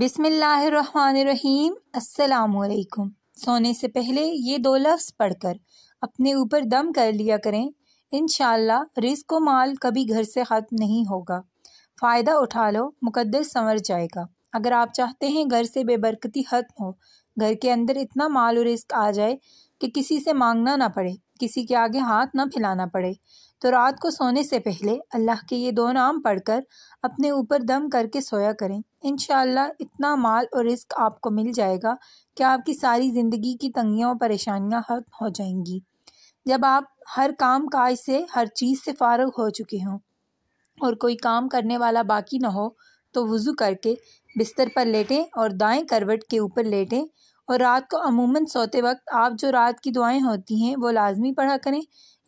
बिसमीम् असलकुम सोने से पहले ये दो लफ्ज़ पढ़कर अपने ऊपर दम कर लिया करें इन रिस्क को माल कभी घर से ख़त्म नहीं होगा फ़ायदा उठा लो मुकद्दर संवर जाएगा अगर आप चाहते हैं घर से बेबरकती ख़त्म हो घर के अंदर इतना माल और रिस्क आ जाए कि किसी से मांगना ना पड़े किसी के आगे हाथ ना फैलाना पड़े तो रात को सोने से पहले अल्लाह के ये दो नाम पढ़कर अपने ऊपर दम करके सोया करें इन इतना माल और रिस्क आपको मिल जाएगा कि आपकी सारी ज़िंदगी की तंगियाँ और परेशानियाँ खत्म हो जाएंगी जब आप हर काम काज से हर चीज़ से फारग हो चुके हों और कोई काम करने वाला बाकी ना हो तो वज़ू करके बिस्तर पर लेटें और दाएं करवट के ऊपर लेटें और रात को अमूमन सोते वक्त आप जो रात की दुआएं होती हैं वो लाजमी पढ़ा करें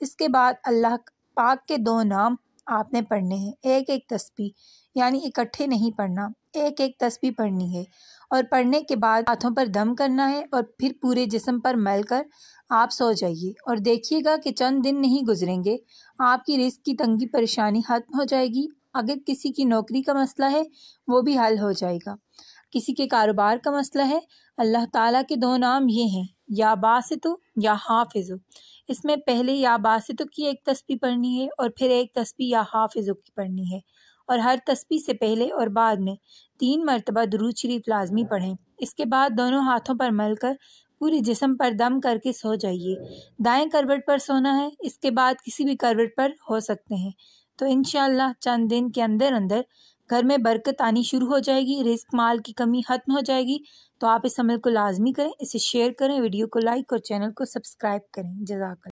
इसके बाद अल्लाह पाक के दो नाम आपने पढ़ने हैं एक एक तस्बी यानी इकट्ठे नहीं पढ़ना एक एक तस्बी पढ़नी है और पढ़ने के बाद हाथों पर दम करना है और फिर पूरे जिसम पर मल कर आप सो जाइए और देखिएगा कि चंद दिन नहीं गुजरेंगे आपकी रिस्क की तंगी परेशानी खत्म हो जाएगी अगर किसी की नौकरी का मसला है वो भी हल हो जाएगा किसी के कारोबार का मसला है अल्लाह ताला के दो नाम ये हैं या बासितु या हाफिज़ इसमें पहले या बासितु की एक तस्वीर पढ़नी है और फिर एक तस्वीर या हाफिज़ की पढ़नी है और हर तस्वीर से पहले और बाद में तीन मरतबा दरूद शरीफ लाजमी पढ़ें इसके बाद दोनों हाथों पर मल कर पूरे जिसम पर दम करके सो जाइए दाएं करवट पर सोना है इसके बाद किसी भी करवट पर हो सकते हैं तो इनशाला चंद दिन के अंदर अंदर घर में बरकत आनी शुरू हो जाएगी रिस्क माल की कमी खत्म हो जाएगी तो आप इस अमल को लाजमी करें इसे शेयर करें वीडियो को लाइक और चैनल को सब्सक्राइब करें जजाक